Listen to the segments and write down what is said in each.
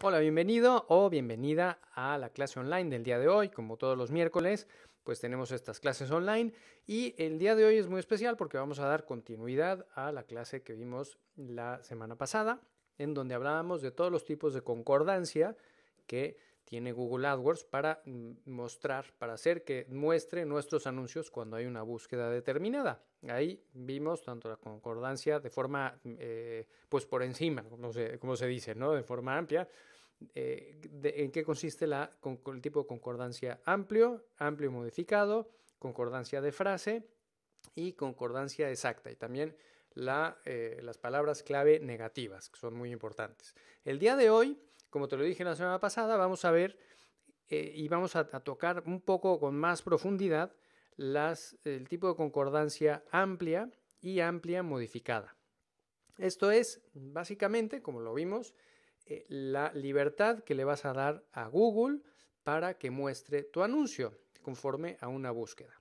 Hola, bienvenido o bienvenida a la clase online del día de hoy. Como todos los miércoles, pues tenemos estas clases online y el día de hoy es muy especial porque vamos a dar continuidad a la clase que vimos la semana pasada, en donde hablábamos de todos los tipos de concordancia que tiene Google AdWords para mm, mostrar, para hacer que muestre nuestros anuncios cuando hay una búsqueda determinada. Ahí vimos tanto la concordancia de forma, eh, pues por encima, como se, dice, ¿no? De forma amplia. Eh, en qué consiste la, el tipo de concordancia amplio, amplio modificado, concordancia de frase y concordancia exacta. Y también eh, las palabras clave negativas, que son muy importantes. El día de hoy como te lo dije la semana pasada, vamos a ver eh, y vamos a, tocar un poco con más profundidad el tipo de concordancia amplia y amplia modificada. Esto es básicamente, como lo vimos, eh, la libertad que le vas a dar a Google para que muestre tu anuncio conforme a una búsqueda.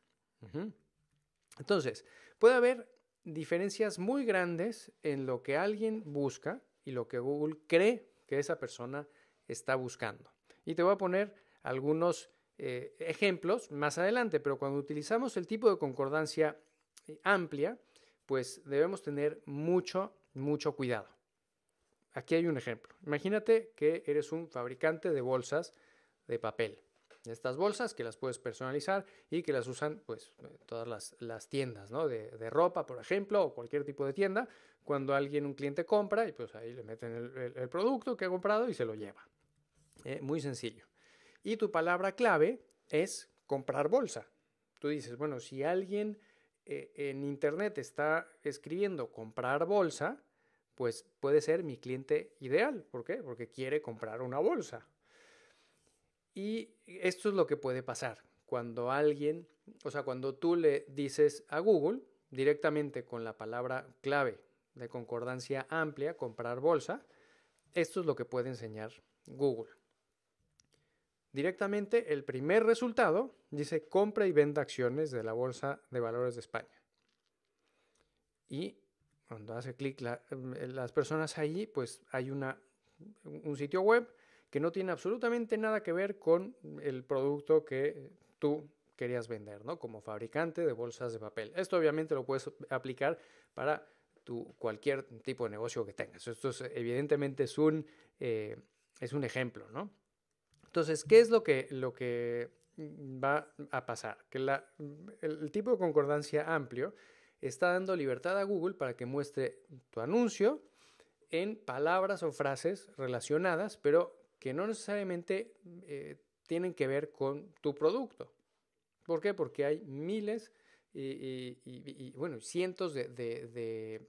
Entonces, puede haber diferencias muy grandes en lo que alguien busca y lo que Google cree que esa persona está buscando. Y te voy a poner algunos eh, ejemplos más adelante, pero cuando utilizamos el tipo de concordancia eh, amplia, pues debemos tener mucho, mucho cuidado. Aquí hay un ejemplo. Imagínate que eres un fabricante de bolsas de papel estas bolsas que las puedes personalizar y que las usan pues eh, todas las, tiendas ¿no? de, ropa, por ejemplo, o cualquier tipo de tienda. Cuando alguien, un cliente compra y pues ahí le meten el, producto que ha comprado y se lo lleva. Eh, muy sencillo. Y tu palabra clave es comprar bolsa. Tú dices, bueno, si alguien eh, en internet está escribiendo comprar bolsa, pues puede ser mi cliente ideal. ¿Por qué? Porque quiere comprar una bolsa y esto es lo que puede pasar cuando alguien, o sea, cuando tú le dices a Google directamente con la palabra clave de concordancia amplia, comprar bolsa, esto es lo que puede enseñar Google. Directamente el primer resultado dice compra y venda acciones de la Bolsa de Valores de España. Y cuando hace clic eh, las personas allí, pues hay un sitio web que no tiene absolutamente nada que ver con el producto que eh, tú querías vender, ¿no? Como fabricante de bolsas de papel. Esto obviamente lo puedes aplicar para tu, cualquier tipo de negocio que tengas. Esto evidentemente es un, eh, es un ejemplo, ¿no? Entonces, ¿qué es lo que, lo que va a pasar? Que el tipo de concordancia amplio está dando libertad a Google para que muestre tu anuncio en palabras o frases relacionadas, pero que no necesariamente eh, tienen que ver con tu producto. ¿Por qué? Porque hay miles y, bueno, cientos de,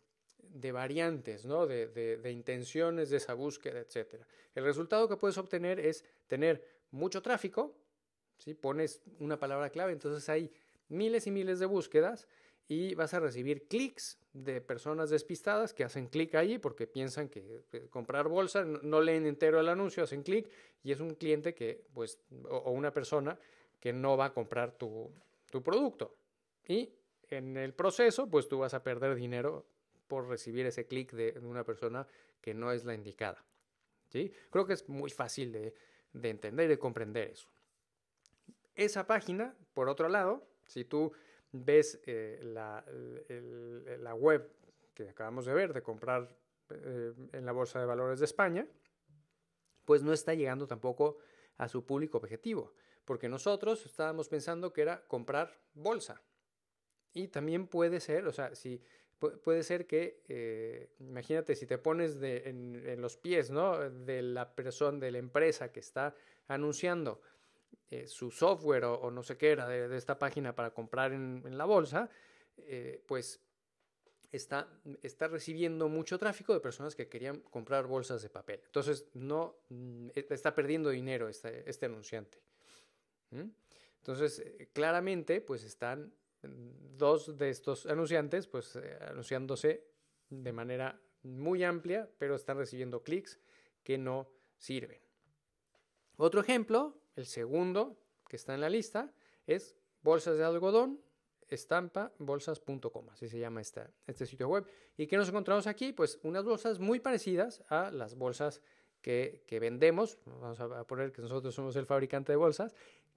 variantes, de, intenciones de esa búsqueda, etc. El resultado que puedes obtener es tener mucho tráfico, si pones una palabra clave, entonces hay miles y miles de búsquedas y vas a recibir clics de personas despistadas que hacen clic allí porque piensan que comprar bolsa, no leen entero el anuncio, hacen clic y es un cliente que, pues, o, una persona que no va a comprar tu, producto. Y en el proceso, pues tú vas a perder dinero por recibir ese clic de una persona que no es la indicada. ¿sí? Creo que es muy fácil de, de entender y de comprender eso. Esa página, por otro lado, si tú ves eh, la, la, web que acabamos de ver de comprar eh, en la Bolsa de Valores de España, pues no está llegando tampoco a su público objetivo, porque nosotros estábamos pensando que era comprar bolsa. Y también puede ser, o sea, si puede ser que, eh, imagínate, si te pones de, en, en, los pies, ¿no? De la persona, de la empresa que está anunciando eh, su software o, no sé qué era de, esta página para comprar en, la bolsa, eh, pues está, está recibiendo mucho tráfico de personas que querían comprar bolsas de papel. Entonces, no mm, e, está perdiendo dinero este, este anunciante. Entonces, eh, claramente, pues están mm, dos de estos anunciantes, pues anunciándose de manera muy amplia, pero están recibiendo clics que no sirven. Otro ejemplo, el segundo que está en la lista es bolsas de algodón, estampa, bolsas.com, así se llama este sitio web. ¿Y qué nos encontramos aquí? Pues unas bolsas muy parecidas a las bolsas que, vendemos, vamos a poner que nosotros somos el fabricante de bolsas,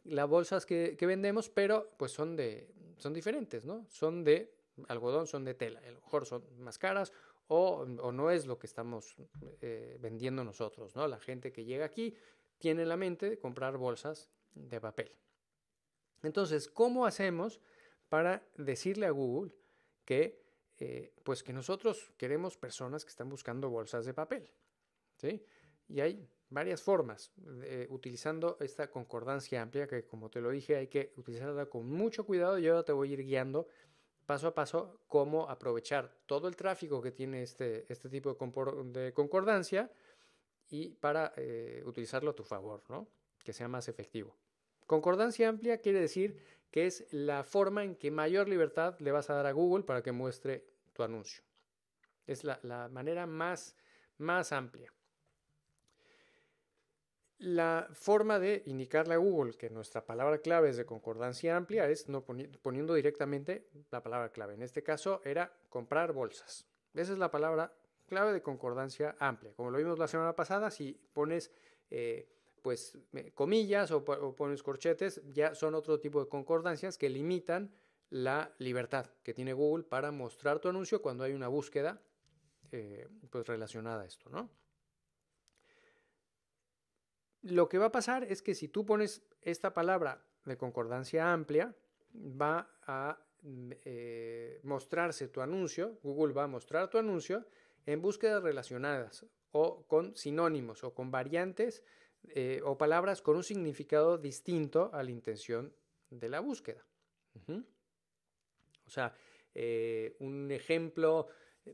las bolsas que, vendemos, pero pues son, de, son diferentes, ¿no? Son de algodón, son de tela, a lo mejor son más caras o, no es lo que estamos eh, vendiendo nosotros, ¿no? La gente que llega aquí tiene la mente de comprar bolsas de papel. Entonces, ¿cómo hacemos para decirle a Google que, eh, pues que nosotros queremos personas que están buscando bolsas de papel? Y hay varias formas, eh, utilizando esta concordancia amplia que, como te lo dije, hay que utilizarla con mucho cuidado. Yo ahora te voy a ir guiando paso a paso cómo aprovechar todo el tráfico que tiene este, este tipo de concordancia y para eh, utilizarlo a tu favor, ¿no? que sea más efectivo. Concordancia amplia quiere decir que es la forma en que mayor libertad le vas a dar a Google para que muestre tu anuncio. Es la, manera más, más amplia. La forma de indicarle a Google que nuestra palabra clave es de concordancia amplia es no poniendo directamente la palabra clave. En este caso era comprar bolsas. Esa es la palabra clave de concordancia amplia. Como lo vimos la semana pasada, si pones eh, pues, eh, comillas o, pones corchetes, ya son otro tipo de concordancias que limitan la libertad que tiene Google para mostrar tu anuncio cuando hay una búsqueda eh, pues, relacionada a esto, ¿no? Lo que va a pasar es que si tú pones esta palabra de concordancia amplia, va a mostrarse tu anuncio, Google va a mostrar tu anuncio en búsquedas relacionadas o con sinónimos o con variantes eh, o palabras con un significado distinto a la intención de la búsqueda. O sea, eh, un ejemplo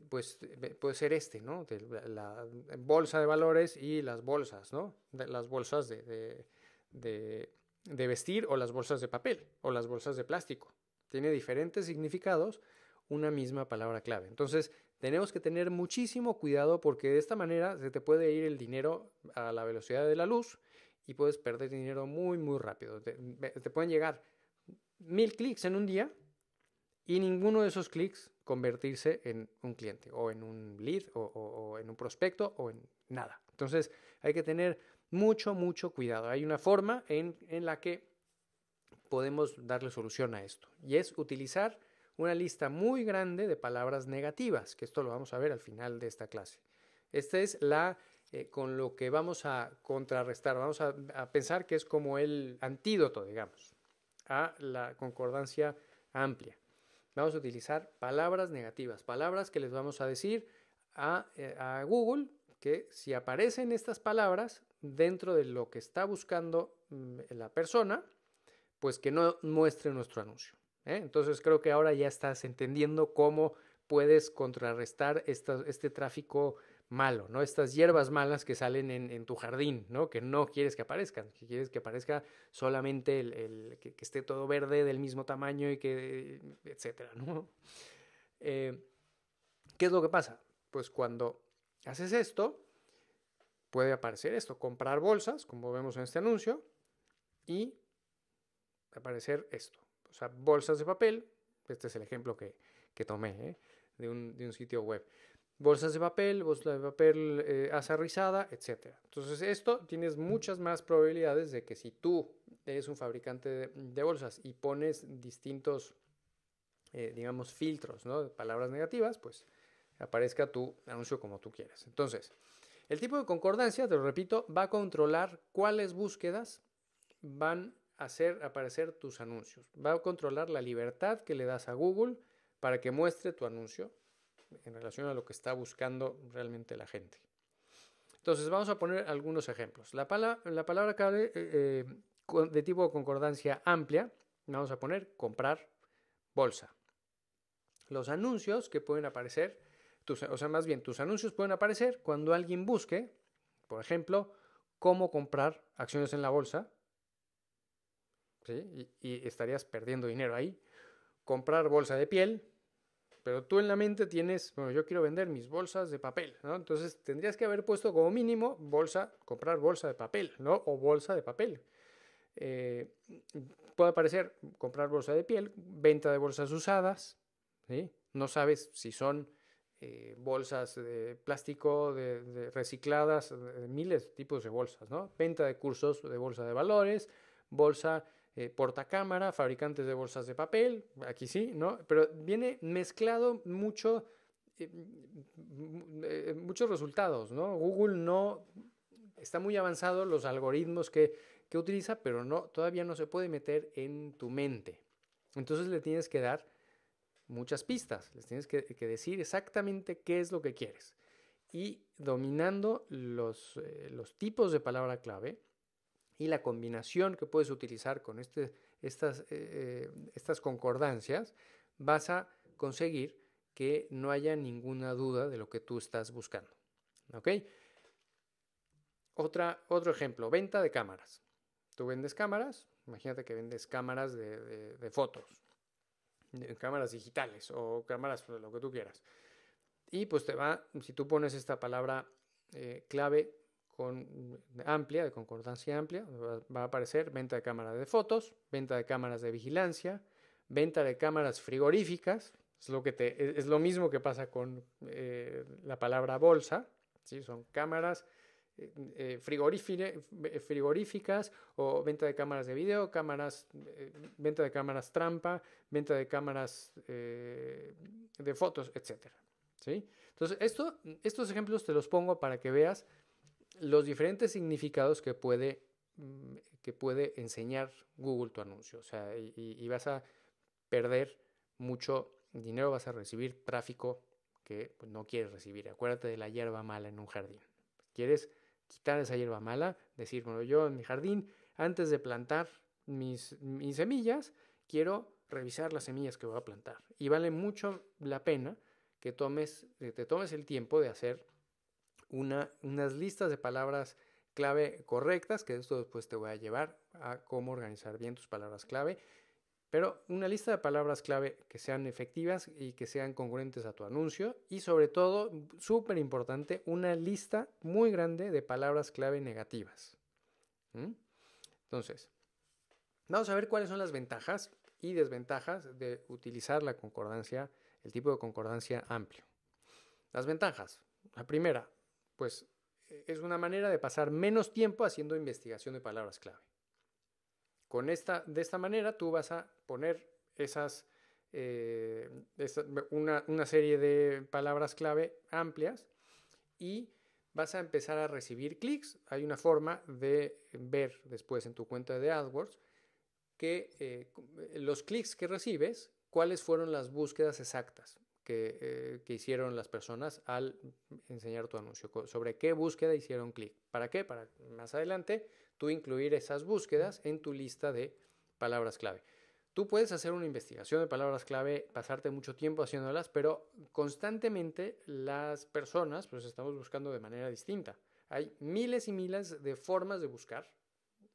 pues eh, puede ser este, ¿no? la, bolsa de valores y las bolsas, ¿no? las bolsas de, de, vestir o las bolsas de papel o las bolsas de plástico. Tiene diferentes significados una misma palabra clave. Entonces, tenemos que tener muchísimo cuidado porque de esta manera se te puede ir el dinero a la velocidad de la luz y puedes perder dinero muy, muy rápido. Te, pueden llegar mil clics en un día y ninguno de esos clics convertirse en un cliente o en un lead o, o en un prospecto o en nada. Entonces hay que tener mucho, mucho cuidado. Hay una forma en, en la que podemos darle solución a esto y es utilizar una lista muy grande de palabras negativas, que esto lo vamos a ver al final de esta clase. Esta es la eh, con lo que vamos a contrarrestar, vamos a, pensar que es como el antídoto, digamos, a la concordancia amplia. Vamos a utilizar palabras negativas, palabras que les vamos a decir a eh, Google que si aparecen estas palabras dentro de lo que está buscando mm, la persona, pues que no muestre nuestro anuncio. ¿eh? Entonces creo que ahora ya estás entendiendo cómo puedes contrarrestar este tráfico malo, ¿no? Estas hierbas malas que salen en, tu jardín, ¿no? Que no quieres que aparezcan, que quieres que aparezca solamente el, que, esté todo verde del mismo tamaño y que, etcétera, ¿no? Eh, ¿Qué es lo que pasa? Pues cuando haces esto, puede aparecer esto, comprar bolsas, como vemos en este anuncio, y aparecer esto o sea, bolsas de papel, este es el ejemplo que, que tomé ¿eh? de, un, sitio web, bolsas de papel, bolsas de papel eh, rizada etc. Entonces esto tienes muchas más probabilidades de que si tú eres un fabricante de, bolsas y pones distintos, eh, digamos, filtros, ¿no? Palabras negativas, pues aparezca tu anuncio como tú quieres. Entonces, el tipo de concordancia, te lo repito, va a controlar cuáles búsquedas van hacer aparecer tus anuncios. Va a controlar la libertad que le das a Google para que muestre tu anuncio en relación a lo que está buscando realmente la gente. Entonces vamos a poner algunos ejemplos. La, la palabra clave eh, eh, de tipo concordancia amplia, vamos a poner comprar bolsa. Los anuncios que pueden aparecer, o sea, más bien tus anuncios pueden aparecer cuando alguien busque, por ejemplo, cómo comprar acciones en la bolsa y, estarías perdiendo dinero ahí. Comprar bolsa de piel, pero tú en la mente tienes, bueno, yo quiero vender mis bolsas de papel, ¿no? Entonces tendrías que haber puesto como mínimo bolsa, comprar bolsa de papel, ¿no? O bolsa de papel. Eh, puede aparecer comprar bolsa de piel, venta de bolsas usadas, ¿sí? No sabes si son eh, bolsas de plástico, de, recicladas, miles de tipos de bolsas, ¿no? Venta de cursos de bolsa de valores, bolsa eh, portacámara, fabricantes de bolsas de papel, aquí sí, ¿no? Pero viene mezclado mucho, eh, mm, eh, muchos resultados, ¿no? Google no está muy avanzado los algoritmos que, utiliza, pero no, todavía no se puede meter en tu mente. Entonces le tienes que dar muchas pistas, les tienes que, decir exactamente qué es lo que quieres. Y dominando los tipos de palabra clave, y la combinación que puedes utilizar con este, estas, eh, eh, estas concordancias, vas a conseguir que no haya ninguna duda de lo que tú estás buscando. ¿Ok? Otra, otro ejemplo, venta de cámaras. Tú vendes cámaras, imagínate que vendes cámaras de, fotos, cámaras digitales o cámaras pues, lo que tú quieras. Y pues te va, si tú pones esta palabra eh, clave con, amplia, de concordancia amplia, va a aparecer venta de cámaras de fotos, venta de cámaras de vigilancia, venta de cámaras frigoríficas, es lo, que te, e, es lo mismo que pasa con eh, la palabra bolsa, son cámaras eh, eh, frigoríficas o venta de cámaras de video, cámaras, venta de cámaras trampa, venta de cámaras de fotos, etc. ¿sí? Entonces, esto, estos ejemplos te los pongo para que veas los diferentes significados que puede, mm, que puede enseñar Google tu anuncio. O sea, y, vas a perder mucho dinero, vas a recibir tráfico que pues, no quieres recibir. Acuérdate de la hierba mala en un jardín. Quieres quitar esa hierba mala, decir, bueno, yo en mi jardín, antes de plantar mis, semillas, quiero revisar las semillas que voy a plantar. Y vale mucho la pena que tomes, que te tomes el tiempo de hacer unas listas de palabras clave correctas, que esto después te voy a llevar a cómo organizar bien tus palabras clave, pero una lista de palabras clave que sean efectivas y que sean congruentes a tu anuncio y sobre todo, súper importante, una lista muy grande de palabras clave negativas. Entonces, vamos a ver cuáles son las ventajas y desventajas de utilizar la concordancia, el tipo de concordancia amplio. Las ventajas. La primera, pues eh, es una manera de pasar menos tiempo haciendo investigación de palabras clave. de esta manera tú vas a poner eh, una, serie de palabras clave amplias y vas a empezar a recibir clics. Hay una forma de ver después en tu cuenta de AdWords que eh, los clics que recibes, cuáles fueron las búsquedas exactas. Eh, que, hicieron las personas al enseñar tu anuncio, sobre qué búsqueda hicieron clic. ¿Para qué? Para más adelante tú incluir esas búsquedas en tu lista de palabras clave. Tú puedes hacer una investigación de palabras clave, pasarte mucho tiempo haciéndolas, pero constantemente las personas pues estamos buscando de manera distinta. Hay miles y miles de formas de buscar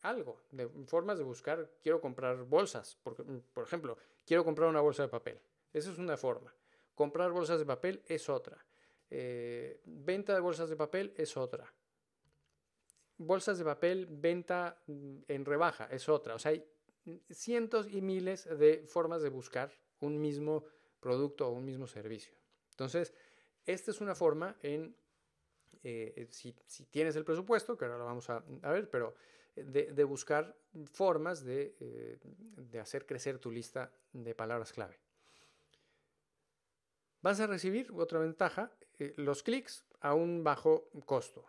algo, de formas de buscar, quiero comprar bolsas, por, por ejemplo, quiero comprar una bolsa de papel. Esa es una forma. Comprar bolsas de papel es otra. Eh, venta de bolsas de papel es otra. Bolsas de papel, venta mm, en rebaja es otra. O sea, hay cientos y miles de formas de buscar un mismo producto o un mismo servicio. Entonces, esta es una forma en, eh, eh, si, tienes el presupuesto, que ahora lo vamos a, ver, pero de, buscar formas de hacer crecer tu lista de palabras clave vas a recibir otra ventaja, eh, los clics a un bajo costo.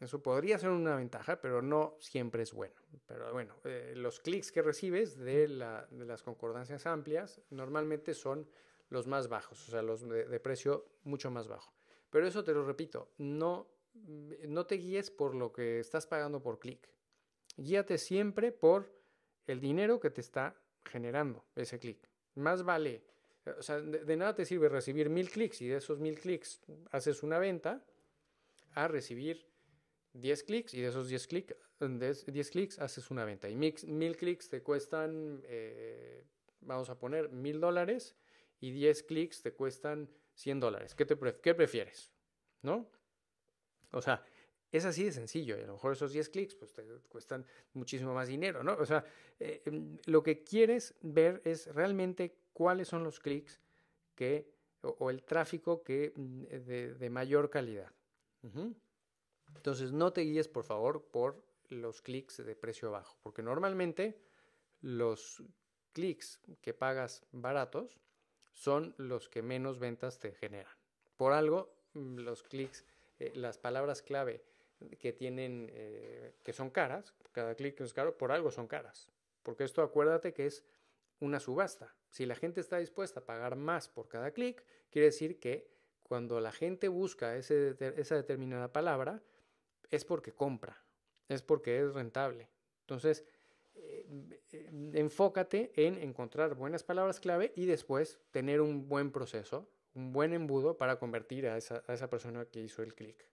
Eso podría ser una ventaja, pero no siempre es bueno. Pero bueno, eh, los clics que recibes de, las concordancias amplias normalmente son los más bajos, o sea, los de, de, precio mucho más bajo. Pero eso te lo repito, no, no te guíes por lo que estás pagando por clic. Guíate siempre por el dinero que te está generando ese clic. Más vale o sea, de, nada te sirve recibir mil clics y de esos mil clics haces una venta a recibir 10 clics y de esos 10 clics, 10 clics haces una venta. Y mil clics te cuestan, eh, vamos a poner, mil dólares y 10 clics te cuestan 100 dólares. ¿Qué, ¿Qué prefieres? ¿No? O sea, es así de sencillo. Y a lo mejor esos 10 clics pues, te cuestan muchísimo más dinero, ¿no? O sea, eh, em, lo que quieres ver es realmente cuáles son los clics que, o, el tráfico que, mm, eh, de, mayor calidad. Entonces, no te guíes, por favor, por los clics de precio bajo, porque normalmente los clics que pagas baratos son los que menos ventas te generan. Por algo, mm, los clics, eh, las palabras clave que tienen, eh, que son caras, cada clic es caro, por algo son caras. Porque esto acuérdate que es una subasta. Si la gente está dispuesta a pagar más por cada clic, quiere decir que cuando la gente busca esa determinada palabra, es porque compra, es porque es rentable. Entonces, eh, eh, enfócate en encontrar buenas palabras clave y después tener un buen proceso, un buen embudo para convertir a esa, persona que hizo el clic.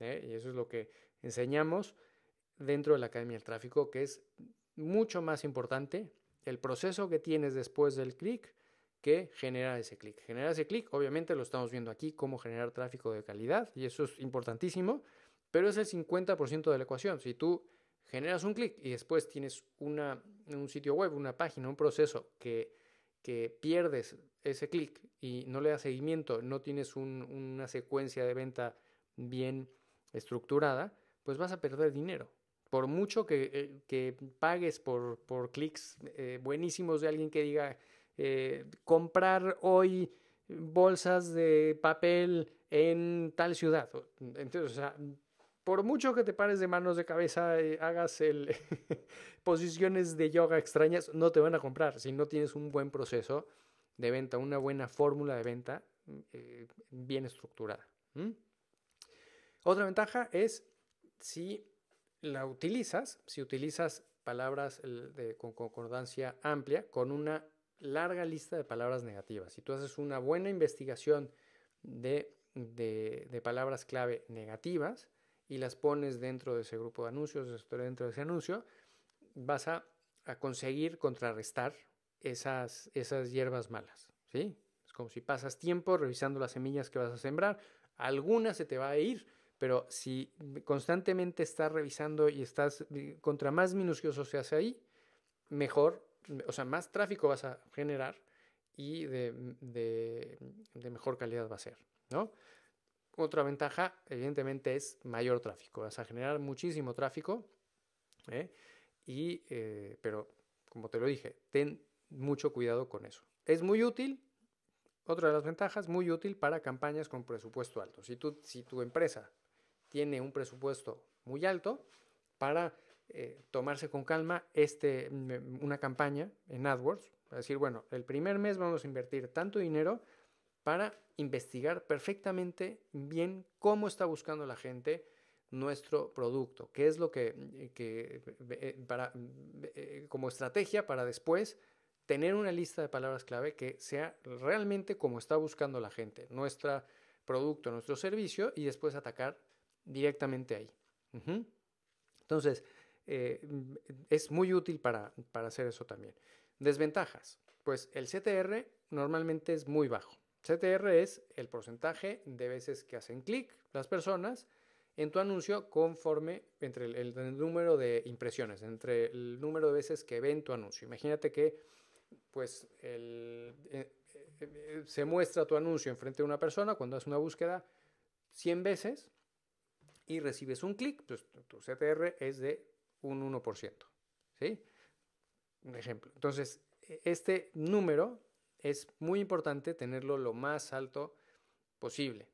¿eh? Y eso es lo que enseñamos dentro de la Academia del Tráfico, que es mucho más importante el proceso que tienes después del clic que genera ese clic. Genera ese clic, obviamente lo estamos viendo aquí, cómo generar tráfico de calidad, y eso es importantísimo, pero es el 50% de la ecuación. Si tú generas un clic y después tienes una, un sitio web, una página, un proceso que, pierdes ese clic y no le das seguimiento, no tienes una secuencia de venta bien estructurada, pues vas a perder dinero por mucho que, eh, pagues por, clics eh, buenísimos de alguien que diga eh, comprar hoy bolsas de papel en tal ciudad. Entonces, o sea, por mucho que te pares de manos de cabeza, y hagas el posiciones de yoga extrañas, no te van a comprar. Si no tienes un buen proceso de venta, una buena fórmula de venta mm, bien estructurada. Otra ventaja es si la utilizas, si utilizas palabras con concordancia amplia, con una larga lista de palabras negativas. Si tú haces una buena investigación de, palabras clave negativas y las pones dentro de ese grupo de anuncios, dentro de ese anuncio, vas a, conseguir contrarrestar esas, hierbas malas. ¿sí? Es como si pasas tiempo revisando las semillas que vas a sembrar, alguna se te va a ir pero si constantemente estás revisando y estás, contra más minucioso hace ahí, mejor, mm, o sea, más tráfico vas a generar y mm, mm, de, mejor calidad va a ser, ¿no? Otra ventaja, evidentemente, es mayor tráfico. Vas a generar muchísimo tráfico, ¿eh? Eh, pero como te lo dije, ten mucho cuidado con eso. Es muy útil, otra de las ventajas, muy útil para campañas con presupuesto alto. si tu empresa tiene un presupuesto muy alto para eh, tomarse con calma este, mm, una campaña en AdWords. Es decir, bueno, el primer mes vamos a invertir tanto dinero para investigar perfectamente bien cómo está buscando la gente nuestro producto, qué es lo que, eh, que eh, para, como estrategia para después tener una lista de palabras clave que sea realmente como está buscando la gente, nuestro producto, nuestro servicio y después atacar directamente ahí. Entonces, eh, es muy útil para, hacer eso también. Desventajas. Pues el CTR normalmente es muy bajo. CTR es el porcentaje de veces que hacen clic las personas en tu anuncio conforme entre el, número de impresiones, entre el número de veces que ven tu anuncio. Imagínate que pues eh, eh, se muestra tu anuncio enfrente de una persona cuando hace una búsqueda 100 veces, y recibes un clic, pues tu CTR es de un 1%. ¿Sí? Un ejemplo. Entonces, e, este número es muy importante tenerlo lo más alto posible.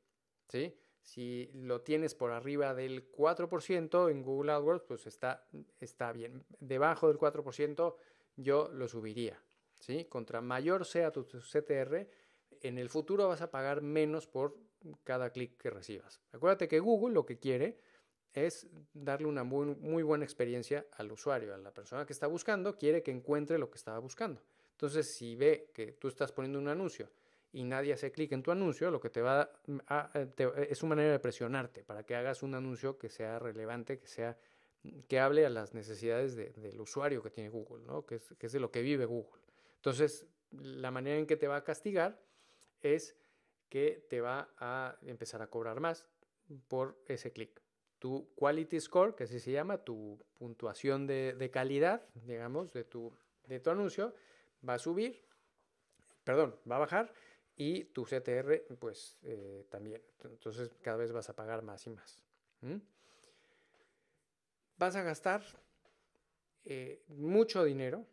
¿Sí? Si lo tienes por arriba del 4% en Google AdWords, pues está, está bien. Debajo del 4% yo lo subiría. ¿sí? Contra mayor sea tu CTR, en el futuro vas a pagar menos por cada clic que recibas. Acuérdate que Google lo que quiere es darle una muy, buena experiencia al usuario, a la persona que está buscando, quiere que encuentre lo que estaba buscando. Entonces, si ve que tú estás poniendo un anuncio y nadie hace clic en tu anuncio, lo que te va mm, es una manera de presionarte para que hagas un anuncio que sea relevante, que sea que hable a las necesidades del usuario que tiene Google, ¿no? que es de lo que vive Google. Entonces, la manera en que te va a castigar es que te va a empezar a cobrar más por ese clic. Tu quality score, que así se llama, tu puntuación de, calidad, digamos, de tu, anuncio, va a subir, perdón, va a bajar y tu CTR, pues eh, también. Entonces cada vez vas a pagar más y más. Vas a gastar eh, mucho dinero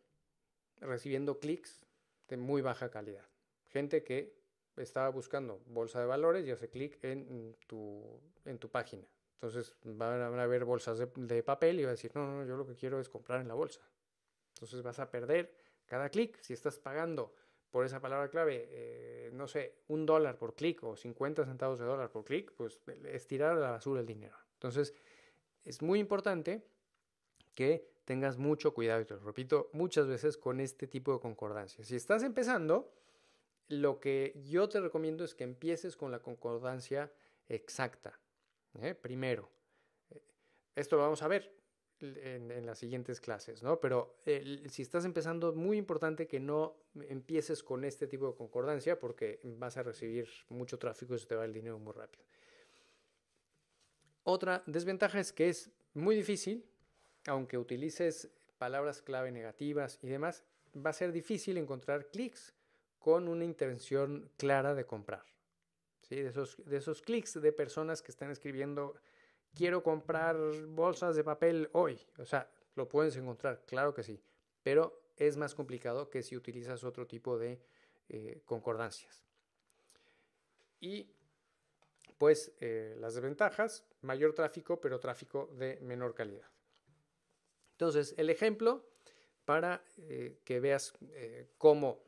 recibiendo clics de muy baja calidad. Gente que estaba buscando bolsa de valores y hace clic en mm, tu, en tu página. Entonces van a ver bolsas de, papel y va a decir, no, no, yo lo que quiero es comprar en la bolsa. Entonces vas a perder cada clic. Si estás pagando por esa palabra clave, eh, no sé, un dólar por clic o 50 centavos de dólar por clic, pues es tirar a la basura el dinero. Entonces es muy importante que tengas mucho cuidado, y te lo repito muchas veces, con este tipo de concordancia. Si estás empezando, lo que yo te recomiendo es que empieces con la concordancia exacta. ¿eh? Primero, eh, esto lo vamos a ver en, las siguientes clases, ¿no? Pero si estás empezando, muy importante que no empieces con este tipo de concordancia porque vas a recibir mucho tráfico y se te va el dinero muy rápido. Otra desventaja es que es muy difícil, aunque utilices palabras clave negativas y demás, va a ser difícil encontrar clics con una intención clara de comprar. ¿sí? De, esos, clics de personas que están escribiendo, quiero comprar bolsas de papel hoy. O sea, lo puedes encontrar, claro que sí, pero es más complicado que si utilizas otro tipo de eh, concordancias. Y pues eh, las desventajas, mayor tráfico, pero tráfico de menor calidad. Entonces, el ejemplo para eh, que veas cómo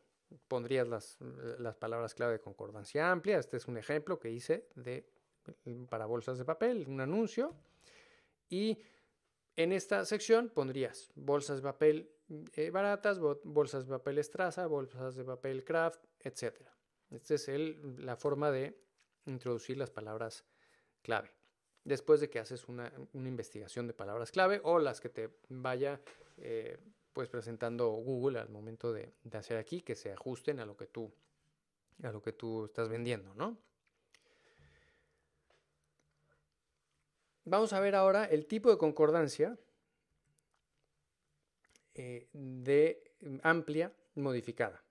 pondrías las, palabras clave de concordancia amplia. Este es un ejemplo que hice de, para bolsas de papel, un anuncio. Y en esta sección pondrías bolsas de papel eh, baratas, bolsas de papel estraza, bolsas de papel craft, etc. Esta es la forma de introducir las palabras clave. Después de que haces una, investigación de palabras clave o las que te vaya eh, pues presentando Google al momento de, hacer aquí, que se ajusten a lo que tú, a lo que tú estás vendiendo, ¿no? Vamos a ver ahora el tipo de concordancia eh, de amplia modificada.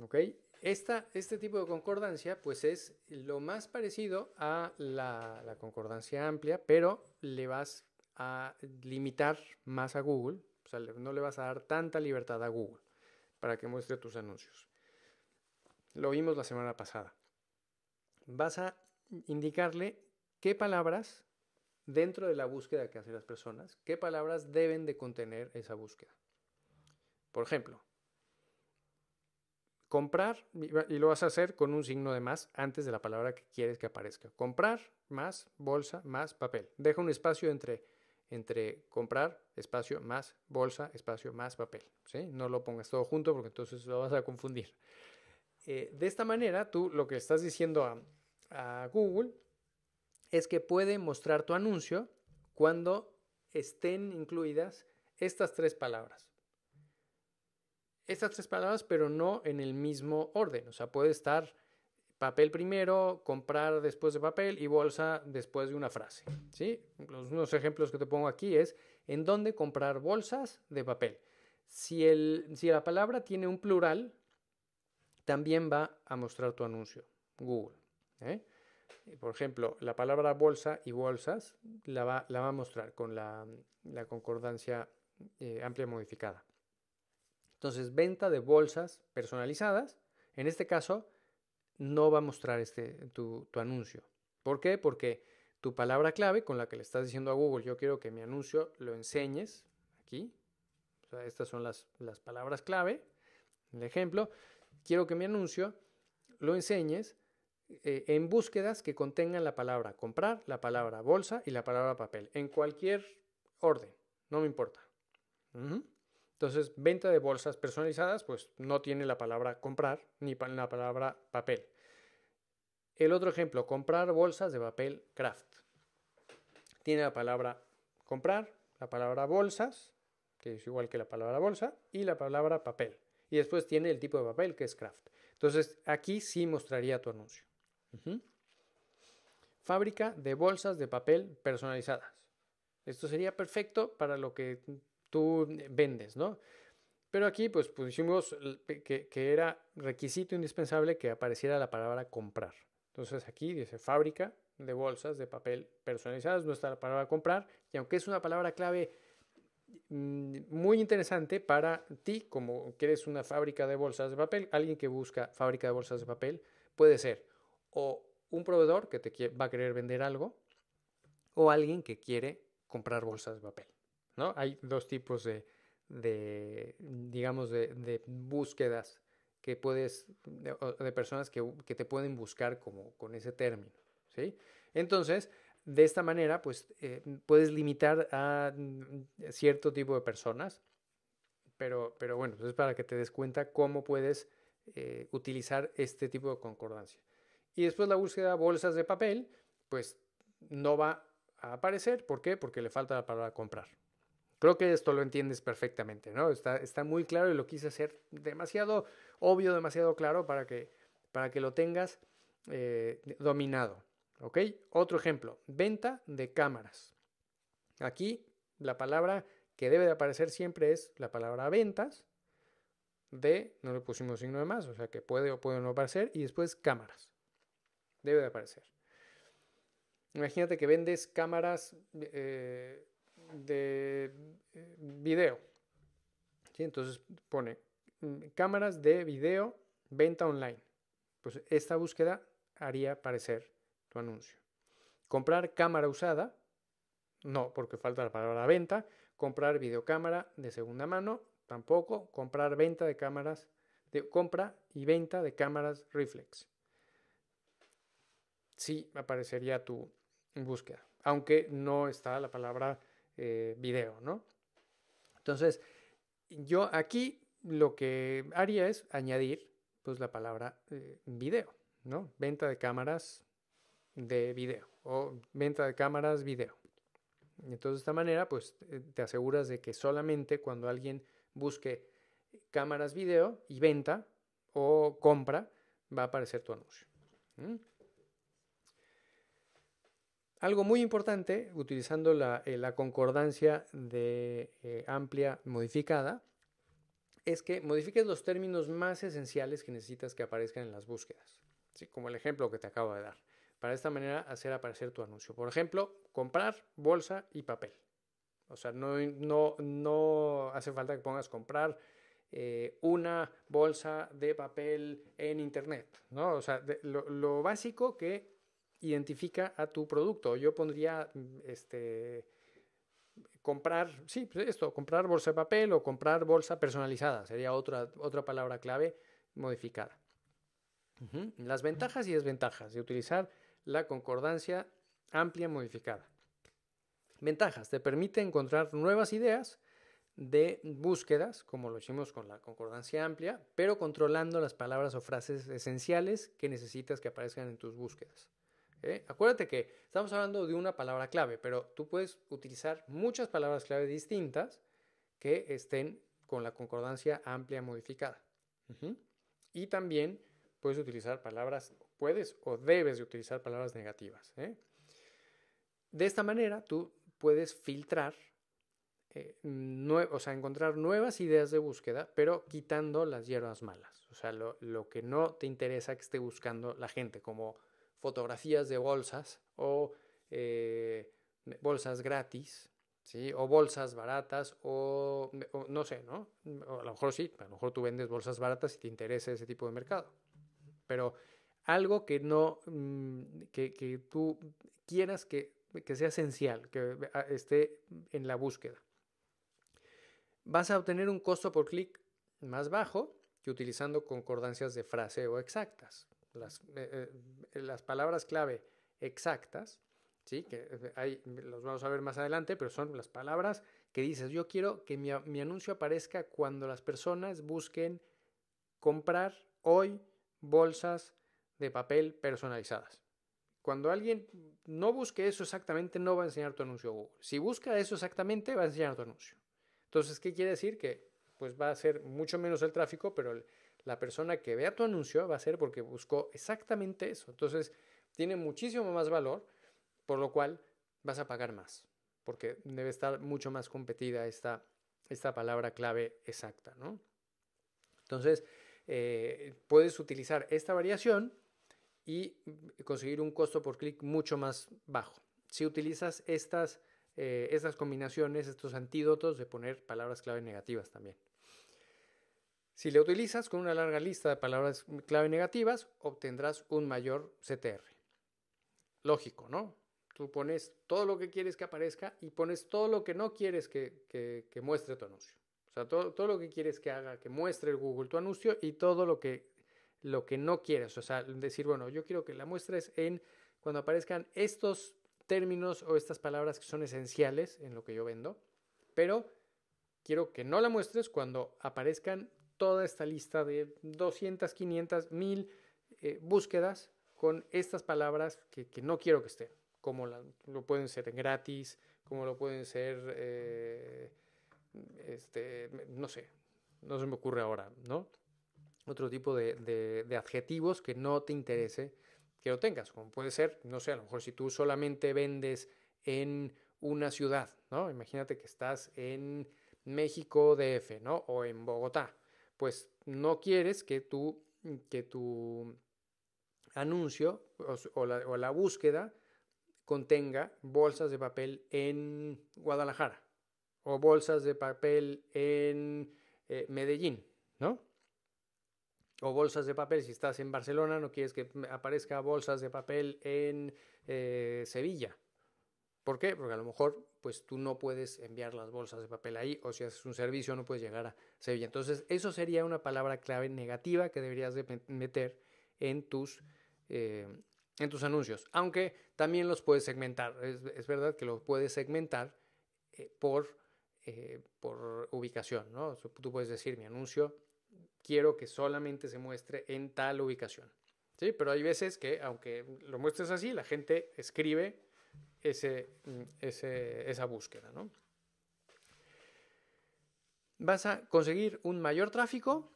¿ok? este tipo de concordancia pues es lo más parecido a la concordancia amplia, pero le vas a limitar más a Google sea, no le vas a dar tanta libertad a Google para que muestre tus anuncios. Lo vimos la semana pasada. Vas a indicarle qué palabras dentro de la búsqueda que hacen las personas, qué palabras deben de contener esa búsqueda. Por ejemplo, comprar, y lo vas a hacer con un signo de más antes de la palabra que quieres que aparezca. Comprar más bolsa más papel. Deja un espacio entre entre comprar, espacio, más bolsa, espacio, más papel. ¿sí? No lo pongas todo junto porque entonces lo vas a confundir. Eh, de esta manera, tú lo que estás diciendo a, a Google es que puede mostrar tu anuncio cuando estén incluidas estas tres palabras estas tres palabras, pero no en el mismo orden. O sea, puede estar papel primero, comprar después de papel y bolsa después de una frase. ¿sí? Los unos ejemplos que te pongo aquí es en dónde comprar bolsas de papel. Si, si la palabra tiene un plural, también va a mostrar tu anuncio, Google. ¿eh? Por ejemplo, la palabra bolsa y bolsas la va, a mostrar con la, concordancia eh, amplia modificada. Entonces, venta de bolsas personalizadas. En este caso, no va a mostrar este, tu, anuncio. ¿Por qué? Porque tu palabra clave con la que le estás diciendo a Google, yo quiero que mi anuncio lo enseñes aquí. estas son las, palabras clave. El ejemplo, quiero que mi anuncio lo enseñes eh, en búsquedas que contengan la palabra comprar, la palabra bolsa y la palabra papel, en cualquier orden, no me importa. Entonces, venta de bolsas personalizadas, pues no tiene la palabra comprar ni la palabra papel. El otro ejemplo, comprar bolsas de papel craft. Tiene la palabra comprar, la palabra bolsas, que es igual que la palabra bolsa, y la palabra papel. Y después tiene el tipo de papel que es craft. Entonces aquí sí mostraría tu anuncio. Fábrica de bolsas de papel personalizadas. Esto sería perfecto para lo que tú vendes, ¿no? Pero aquí pues pusimos que era requisito indispensable que apareciera la palabra comprar. Entonces aquí dice fábrica de bolsas de papel personalizadas, No está la palabra comprar, y aunque es una palabra clave mm, muy interesante para ti, como quieres una fábrica de bolsas de papel, alguien que busca fábrica de bolsas de papel, puede ser o un proveedor que te va a querer vender algo, o alguien que quiere comprar bolsas de papel. ¿no? Hay dos tipos de, digamos, de búsquedas que puedes, de, personas que, te pueden buscar como con ese término, ¿sí? Entonces, de esta manera, pues eh, puedes limitar a mm, cierto tipo de personas, pero, pero bueno, pues, es para que te des cuenta cómo puedes eh, utilizar este tipo de concordancia. Y después la búsqueda de bolsas de papel, pues no va a aparecer. ¿Por qué? Porque le falta la palabra comprar. Creo que esto lo entiendes perfectamente, ¿no? Está, está muy claro y lo quise hacer demasiado obvio, demasiado claro para que, para que lo tengas eh, dominado. ¿Ok? Otro ejemplo, venta de cámaras. Aquí la palabra que debe de aparecer siempre es la palabra ventas de, no le pusimos signo de más, o sea que puede o puede no aparecer, y después cámaras. Debe de aparecer. Imagínate que vendes cámaras eh, de eh, video. ¿Sí? Entonces pone Mm. cámaras de video, venta online. Pues esta búsqueda haría aparecer tu anuncio. Comprar cámara usada, no, porque falta la palabra venta. Comprar videocámara de segunda mano, tampoco. Comprar venta de cámaras, de compra y venta de cámaras reflex. Sí, aparecería tu búsqueda, aunque no está la palabra eh, video, ¿no? Entonces, yo aquí lo que haría es añadir pues la palabra eh, video, ¿no? Venta de cámaras de video o venta de cámaras video. Entonces de esta manera pues eh, te aseguras de que solamente cuando alguien busque cámaras video y venta o compra va a aparecer tu anuncio. Algo muy importante, utilizando la, eh, concordancia de amplia modificada, es que modifiques los términos más esenciales que necesitas que aparezcan en las búsquedas, Así como el ejemplo que te acabo de dar, para de esta manera hacer aparecer tu anuncio. Por ejemplo, comprar, bolsa y papel. O sea, no, no, hace falta que pongas comprar eh, una bolsa de papel en Internet, ¿no? O sea, lo, lo, básico que identifica a tu producto. Yo pondría, mm, este, comprar, sí, pues esto, comprar bolsa de papel o comprar bolsa personalizada, sería otra, otra palabra clave modificada. Las ventajas y desventajas de utilizar la concordancia amplia modificada. Ventajas, te permite encontrar nuevas ideas de búsquedas, como lo hicimos con la concordancia amplia, pero controlando las palabras o frases esenciales que necesitas que aparezcan en tus búsquedas. ¿eh? Acuérdate que estamos hablando de una palabra clave, pero tú puedes utilizar muchas palabras clave distintas que estén con la concordancia amplia modificada. Y también puedes utilizar palabras, puedes o debes de utilizar palabras negativas. ¿eh? De esta manera tú puedes filtrar, eh, o sea, encontrar nuevas ideas de búsqueda, pero quitando las hierbas malas, o sea, lo, lo que no te interesa que esté buscando la gente, como fotografías de bolsas o eh, bolsas gratis, O bolsas baratas o, no sé, ¿no? a lo mejor sí, a lo mejor tú vendes bolsas baratas y te interesa ese tipo de mercado. Pero algo que no, mm, que, tú quieras que sea esencial, que esté en la búsqueda. Vas a obtener un costo por clic más bajo que utilizando concordancias de frase o exactas. Eh, eh, las, palabras clave exactas, ¿sí? que eh, los vamos a ver más adelante, pero son las palabras que dices, yo quiero que mi, anuncio aparezca cuando las personas busquen comprar hoy bolsas de papel personalizadas. Cuando alguien no busque eso exactamente, no va a enseñar tu anuncio Google. Si busca eso exactamente, va a enseñar tu anuncio. Entonces, ¿qué quiere decir? Que pues va a ser mucho menos el tráfico, pero el, la persona que vea tu anuncio va a ser porque buscó exactamente eso. Entonces, tiene muchísimo más valor, por lo cual vas a pagar más, porque debe estar mucho más competida esta, esta palabra clave exacta, ¿no? Entonces, eh, puedes utilizar esta variación y conseguir un costo por clic mucho más bajo. Si utilizas estas, eh, estas combinaciones, estos antídotos de poner palabras clave negativas también. Si le utilizas con una larga lista de palabras clave negativas, obtendrás un mayor CTR. Lógico, ¿no? Tú pones todo lo que quieres que aparezca y pones todo lo que no quieres que, muestre tu anuncio. O sea, todo, todo, lo que quieres que haga, que muestre el Google tu anuncio y todo lo que, lo que no quieres. O sea, decir, bueno, yo quiero que la muestres en cuando aparezcan estos términos o estas palabras que son esenciales en lo que yo vendo, pero quiero que no la muestres cuando aparezcan toda esta lista de 200, 500, 1000 búsquedas con estas palabras que, no quiero que estén, como lo pueden ser gratis, como lo pueden ser, eh, este, no sé, no se me ocurre ahora, ¿no? Otro tipo de, de adjetivos que no te interese que lo tengas, como puede ser, no sé, a lo mejor si tú solamente vendes en una ciudad, ¿no? Imagínate que estás en México DF, ¿no? O en Bogotá pues no quieres que tu, que anuncio o, la, búsqueda contenga bolsas de papel en Guadalajara o bolsas de papel en eh, Medellín, ¿no? O bolsas de papel, si estás en Barcelona, no quieres que aparezca bolsas de papel en eh, Sevilla, ¿Por qué? Porque a lo mejor pues tú no puedes enviar las bolsas de papel ahí o si haces un servicio no puedes llegar a Sevilla. Entonces, eso sería una palabra clave negativa que deberías de meter en tus, eh, en tus anuncios. Aunque también los puedes segmentar. Es, verdad que los puedes segmentar eh, por, eh, por ubicación. ¿no? Tú puedes decir mi anuncio, quiero que solamente se muestre en tal ubicación. ¿Sí? Pero hay veces que aunque lo muestres así, la gente escribe Mm, esa búsqueda. ¿no? Vas a conseguir un mayor tráfico,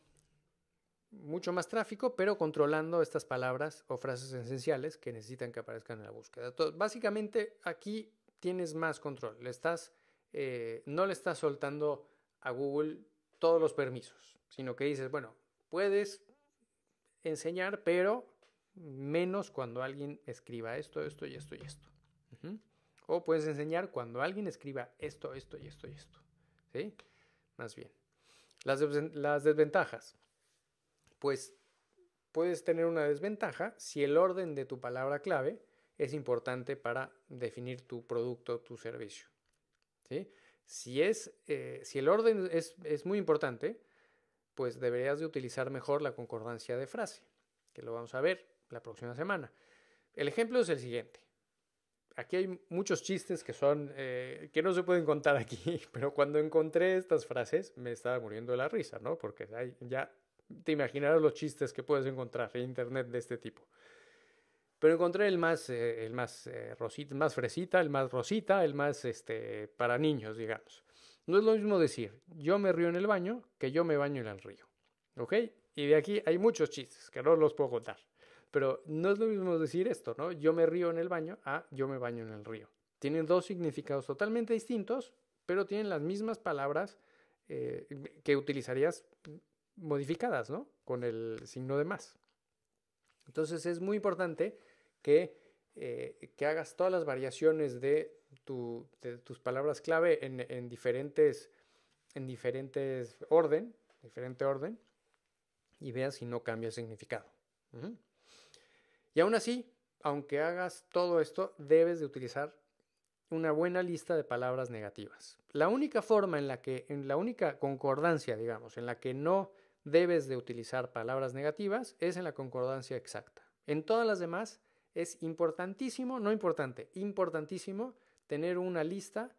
mucho más tráfico, pero controlando estas palabras o frases esenciales que necesitan que aparezcan en la búsqueda. básicamente aquí tienes más control, le estás, eh, no le estás soltando a Google todos los permisos, sino que dices, bueno, puedes enseñar, pero menos cuando alguien escriba esto, esto y esto y esto. O puedes enseñar cuando alguien escriba esto, esto y esto y esto. ¿Sí? Más bien. Las, desventajas. Pues puedes tener una desventaja si el orden de tu palabra clave es importante para definir tu producto, tu servicio. ¿Sí? Si, es, eh, si el orden es, es, muy importante, pues deberías de utilizar mejor la concordancia de frase, que lo vamos a ver la próxima semana. El ejemplo es el siguiente aquí hay muchos chistes que son, eh, que no se pueden contar aquí, pero cuando encontré estas frases me estaba muriendo de la risa, ¿no? Porque ya te imaginarás los chistes que puedes encontrar en internet de este tipo. Pero encontré el más, eh, el más eh, rosita, más fresita, el más rosita, el más este, para niños, digamos. No es lo mismo decir yo me río en el baño que yo me baño en el río. ¿Ok? Y de aquí hay muchos chistes que no los puedo contar. Pero no es lo mismo decir esto, ¿no? Yo me río en el baño a yo me baño en el río. Tienen dos significados totalmente distintos, pero tienen las mismas palabras eh, que utilizarías modificadas, ¿no? Con el signo de más. Entonces es muy importante que, eh, que hagas todas las variaciones de, tus palabras clave en, diferentes en diferentes orden, diferente orden, y veas si no cambia el significado. Y aún así, aunque hagas todo esto, debes de utilizar una buena lista de palabras negativas. La única forma en la que, en la única concordancia, digamos, en la que no debes de utilizar palabras negativas es en la concordancia exacta. En todas las demás es importantísimo, no importante, importantísimo tener una lista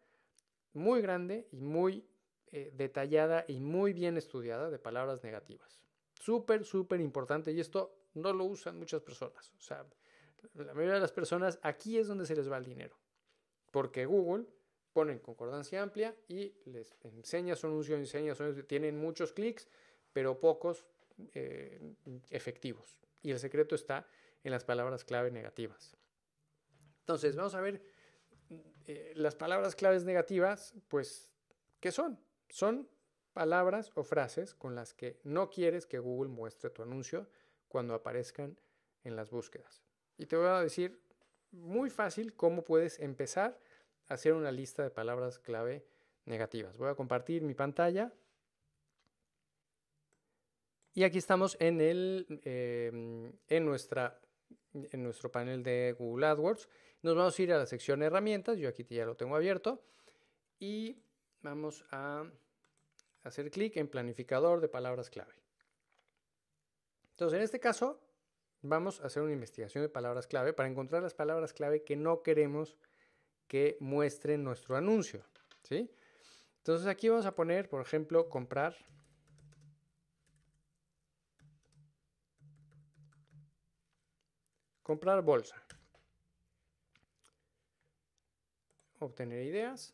muy grande y muy eh, detallada y muy bien estudiada de palabras negativas. Súper, súper importante y esto no lo usan muchas personas. O sea, la mayoría de las personas aquí es donde se les va el dinero. Porque Google pone en concordancia amplia y les enseña su anuncio, enseña su anuncio. Tienen muchos clics, pero pocos eh, efectivos. Y el secreto está en las palabras clave negativas. Entonces, vamos a ver eh, las palabras claves negativas, pues, ¿qué son? Son palabras o frases con las que no quieres que Google muestre tu anuncio cuando aparezcan en las búsquedas. Y te voy a decir muy fácil cómo puedes empezar a hacer una lista de palabras clave negativas. Voy a compartir mi pantalla. Y aquí estamos en, el, em, en, nuestra, en nuestro panel de Google AdWords. Nos vamos a ir a la sección herramientas. Yo aquí ya lo tengo abierto. Y vamos a hacer clic en planificador de palabras clave. Entonces, en este caso, vamos a hacer una investigación de palabras clave para encontrar las palabras clave que no queremos que muestren nuestro anuncio. ¿sí? Entonces aquí vamos a poner, por ejemplo, comprar. Comprar bolsa. Obtener ideas.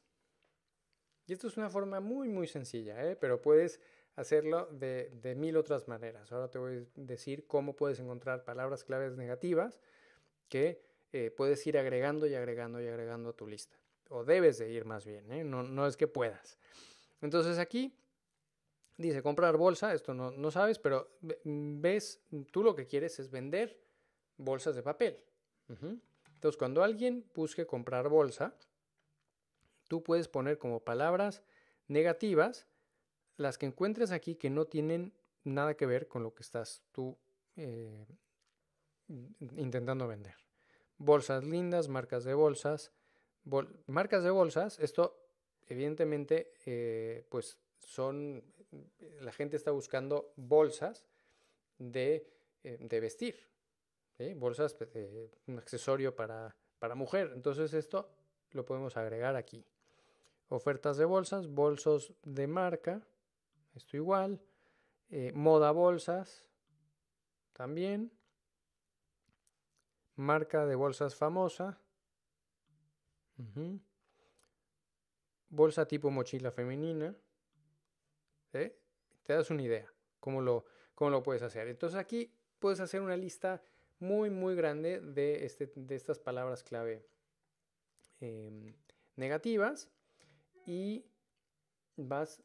Y esto es una forma muy, muy sencilla, ¿eh? pero puedes hacerlo de, mil otras maneras. Ahora te voy a decir cómo puedes encontrar palabras claves negativas que eh, puedes ir agregando y agregando y agregando a tu lista. O debes de ir más bien, ¿eh? no, es que puedas. Entonces aquí dice comprar bolsa, esto no, sabes, pero ves, tú lo que quieres es vender bolsas de papel. Entonces cuando alguien busque comprar bolsa, tú puedes poner como palabras negativas, las que encuentres aquí que no tienen nada que ver con lo que estás tú eh, intentando vender. Bolsas lindas, marcas de bolsas. marcas de bolsas, esto evidentemente, eh, pues son, la gente está buscando bolsas de, eh, vestir, bolsas, pues, un accesorio para, mujer. Entonces esto lo podemos agregar aquí. Ofertas de bolsas, bolsos de marca, esto igual. Eh, moda bolsas, también. Marca de bolsas famosa. Bolsa tipo mochila femenina. ¿Eh? Te das una idea cómo lo, lo puedes hacer. Entonces aquí puedes hacer una lista muy, muy grande de, este, estas palabras clave em, negativas y vas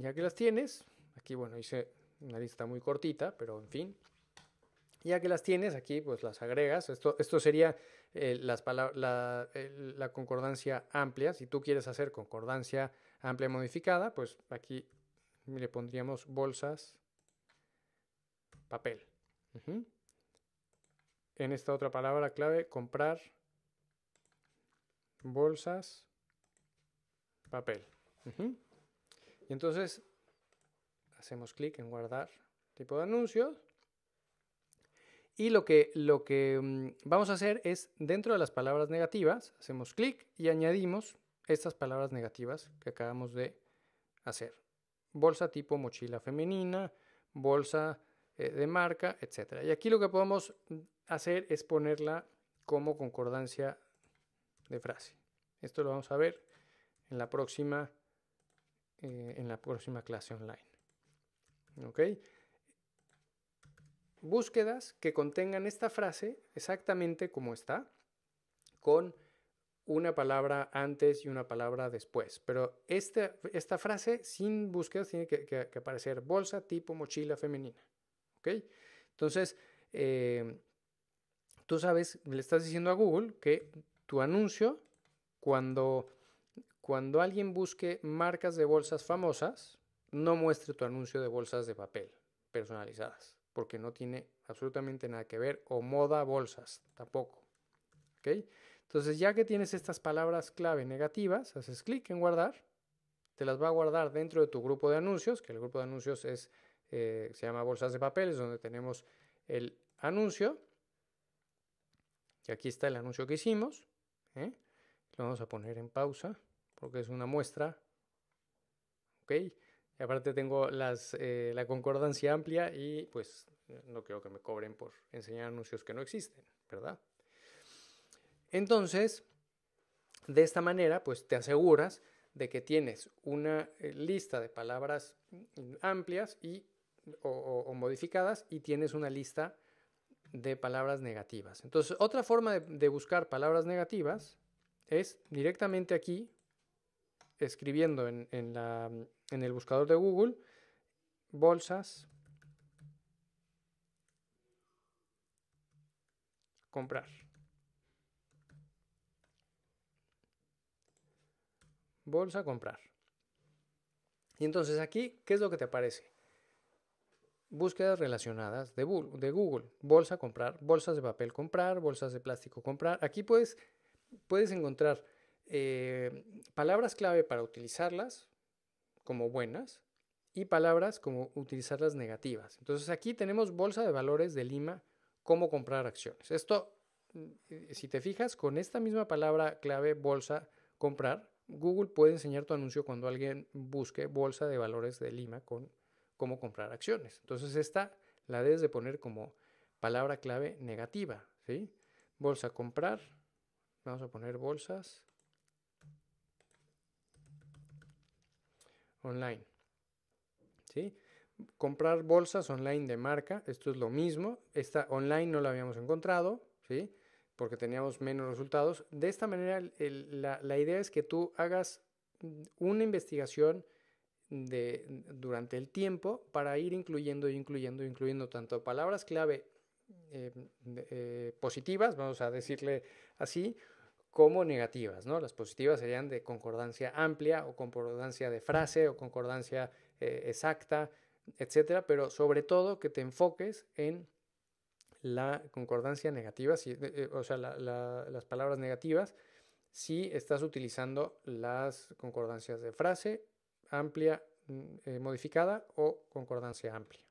ya que las tienes, aquí bueno, hice una lista muy cortita, pero en fin. Ya que las tienes, aquí pues las agregas. Esto, esto sería eh, las la, concordancia amplia. Si tú quieres hacer concordancia amplia modificada, pues aquí le pondríamos bolsas, papel. En esta otra palabra clave, comprar bolsas, papel entonces hacemos clic en guardar tipo de anuncios. Y lo que, lo que mm, vamos a hacer es, dentro de las palabras negativas, hacemos clic y añadimos estas palabras negativas que acabamos de hacer. Bolsa tipo mochila femenina, bolsa eh, de marca, etc. Y aquí lo que podemos hacer es ponerla como concordancia de frase. Esto lo vamos a ver en la próxima eh, en la próxima clase online. ¿Ok? Búsquedas que contengan esta frase exactamente como está, con una palabra antes y una palabra después. Pero esta, esta frase sin búsquedas tiene que, aparecer bolsa tipo mochila femenina. ¿Ok? Entonces, eh, tú sabes, le estás diciendo a Google que tu anuncio, cuando cuando alguien busque marcas de bolsas famosas, no muestre tu anuncio de bolsas de papel personalizadas, porque no tiene absolutamente nada que ver, o moda bolsas tampoco. ¿Ok? Entonces, ya que tienes estas palabras clave negativas, haces clic en guardar, te las va a guardar dentro de tu grupo de anuncios, que el grupo de anuncios es, eh, se llama bolsas de papel, es donde tenemos el anuncio. Y aquí está el anuncio que hicimos. ¿eh? Lo vamos a poner en pausa porque es una muestra. ¿Ok? Y aparte tengo eh, la concordancia amplia y pues no quiero que me cobren por enseñar anuncios que no existen, ¿verdad? Entonces, de esta manera, pues te aseguras de que tienes una eh, lista de palabras amplias y, o, modificadas y tienes una lista de palabras negativas. Entonces, otra forma de buscar palabras negativas es directamente aquí escribiendo en, en, la, en el buscador de Google bolsas comprar. Bolsa comprar. Y entonces aquí, ¿qué es lo que te aparece? Búsquedas relacionadas de Google. Bolsa comprar, bolsas de papel comprar, bolsas de plástico comprar. Aquí puedes, puedes encontrar eh, palabras clave para utilizarlas como buenas y palabras como utilizarlas negativas. Entonces aquí tenemos bolsa de valores de Lima, cómo comprar acciones. Esto, mm, si te fijas, con esta misma palabra clave bolsa comprar, Google puede enseñar tu anuncio cuando alguien busque bolsa de valores de Lima con cómo comprar acciones. Entonces esta la debes de poner como palabra clave negativa, Bolsa comprar, vamos a poner bolsas online. ¿Sí? Comprar bolsas online de marca, esto es lo mismo. Esta online no la habíamos encontrado, ¿sí? porque teníamos menos resultados. De esta manera, la, idea es que tú hagas una investigación de, durante el tiempo para ir incluyendo, incluyendo, incluyendo tanto palabras clave eh, eh, positivas, vamos a decirle así, como negativas, ¿no? Las positivas serían de concordancia amplia o concordancia de frase o concordancia eh, exacta, etcétera, pero sobre todo que te enfoques en la concordancia negativa, eh, o sea, las palabras negativas, si estás utilizando las concordancias de frase amplia mm, eh, modificada o concordancia amplia.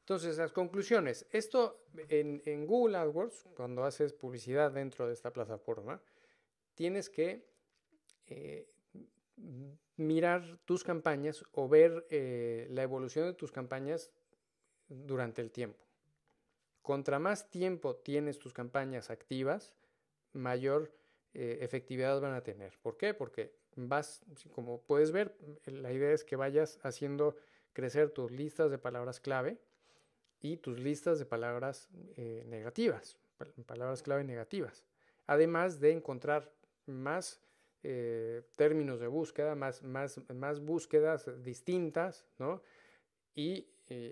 Entonces, las conclusiones. Esto en Google AdWords, cuando haces publicidad dentro de esta plataforma, tienes que eh, mirar tus campañas o ver eh, la evolución de tus campañas durante el tiempo. Contra más tiempo tienes tus campañas activas, mayor eh, efectividad van a tener. ¿Por qué? Porque vas, como puedes ver, la idea es que vayas haciendo crecer tus listas de palabras clave y tus listas de palabras negativas, palabras clave negativas. Además de encontrar más eh, términos de búsqueda, más, más, más búsquedas distintas, ¿no? Y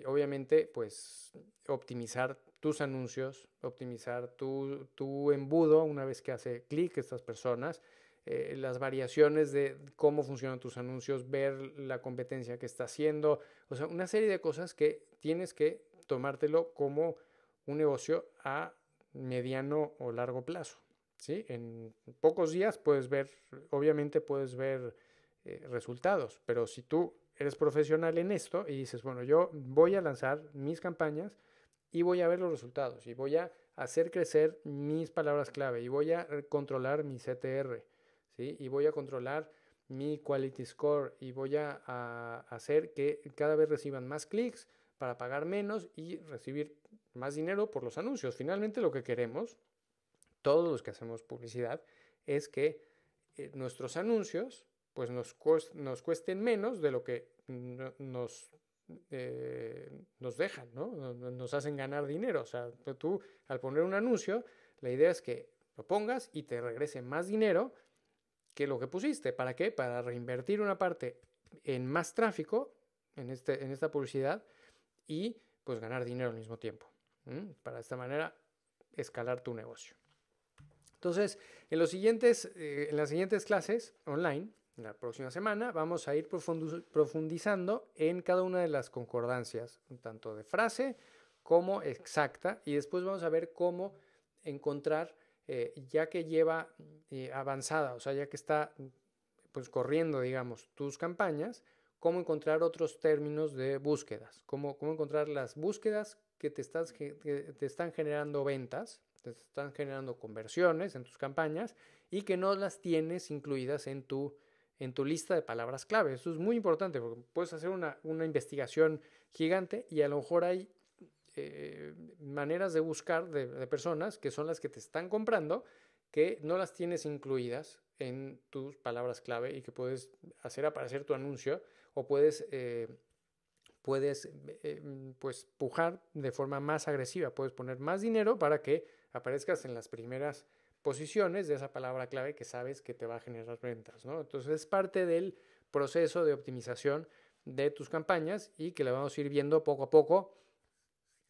obviamente, pues, optimizar tus anuncios, optimizar tu, embudo una vez que hace clic estas personas, eh, las variaciones de cómo funcionan tus anuncios, ver la competencia que está haciendo, o sea, una serie de cosas que tienes que tomártelo como un negocio a mediano o largo plazo. ¿sí? En pocos días puedes ver, obviamente puedes ver eh, resultados, pero si tú eres profesional en esto y dices, bueno, yo voy a lanzar mis campañas y voy a ver los resultados y voy a hacer crecer mis palabras clave y voy a controlar mi CTR, Y voy a controlar mi quality score y voy a, a hacer que cada vez reciban más clics para pagar menos y recibir más dinero por los anuncios. Finalmente lo que queremos todos los que hacemos publicidad, es que eh, nuestros anuncios pues nos, nos, cuesten menos de lo que nos, eh, nos dejan, ¿no? Nos hacen ganar dinero. O sea, tú al poner un anuncio, la idea es que lo pongas y te regrese más dinero que lo que pusiste. ¿Para qué? Para reinvertir una parte en más tráfico, en, este, en esta publicidad, y pues ganar dinero al mismo tiempo. Para de esta manera escalar tu negocio. Entonces, en, los siguientes, eh, en las siguientes clases online, en la próxima semana, vamos a ir profundizando en cada una de las concordancias, tanto de frase como exacta, y después vamos a ver cómo encontrar, eh, ya que lleva eh, avanzada, o sea, ya que está pues corriendo, digamos, tus campañas, cómo encontrar otros términos de búsquedas, cómo, encontrar las búsquedas que te están generando ventas te están generando conversiones en tus campañas y que no las tienes incluidas en tu, en tu lista de palabras clave. Eso es muy importante porque puedes hacer una, investigación gigante y a lo mejor hay eh, maneras de buscar de, personas que son las que te están comprando que no las tienes incluidas en tus palabras clave y que puedes hacer aparecer tu anuncio o puedes... Eh, puedes eh, pues pujar de forma más agresiva, puedes poner más dinero para que aparezcas en las primeras posiciones de esa palabra clave que sabes que te va a generar ventas, ¿no? Entonces es parte del proceso de optimización de tus campañas y que la vamos a ir viendo poco a poco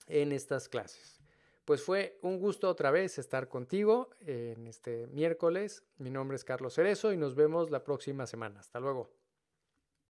en estas clases. Pues fue un gusto otra vez estar contigo en este miércoles. Mi nombre es Carlos Cerezo y nos vemos la próxima semana. Hasta luego.